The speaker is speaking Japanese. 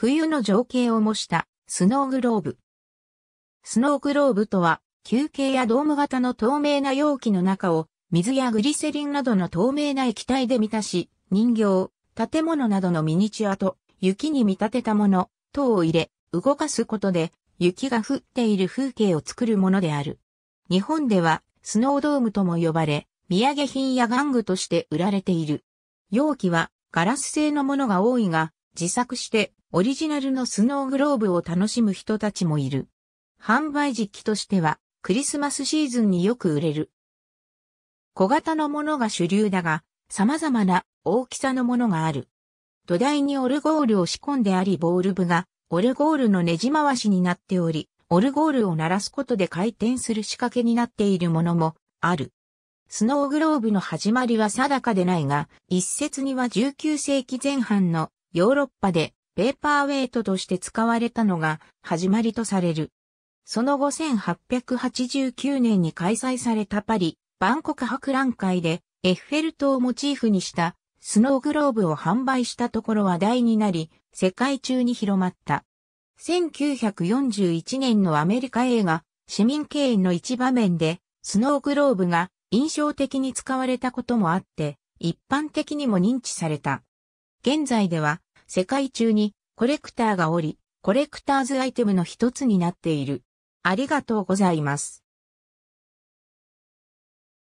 冬の情景を模したスノーグローブ。スノーグローブとは、球形やドーム型の透明な容器の中を、水やグリセリンなどの透明な液体で満たし、人形、建物などのミニチュアと、雪に見立てたもの、等を入れ、動かすことで、雪が降っている風景を作るものである。日本では、スノードームとも呼ばれ、土産品や玩具として売られている。容器は、ガラス製のものが多いが、自作して、オリジナルのスノーグローブを楽しむ人たちもいる。販売時期としては、クリスマスシーズンによく売れる。小型のものが主流だが、様々な大きさのものがある。土台にオルゴールを仕込んでありボール部がオルゴールのねじ回しになっており、オルゴールを鳴らすことで回転する仕掛けになっているものもある。スノーグローブの始まりは定かでないが、一説には19世紀前半のヨーロッパでペーパーウェイトとして使われたのが始まりとされる。その後1889年に開催されたパリ、バンコク博覧会でエッフェル塔をモチーフにしたスノーグローブを販売したところ話題になり、世界中に広まった。1941年のアメリカ映画、市民経営の一場面で、スノーグローブが印象的に使われたこともあって、一般的にも認知された。現在では、世界中にコレクターがおり、コレクターズアイテムの一つになっている。ありがとうございます。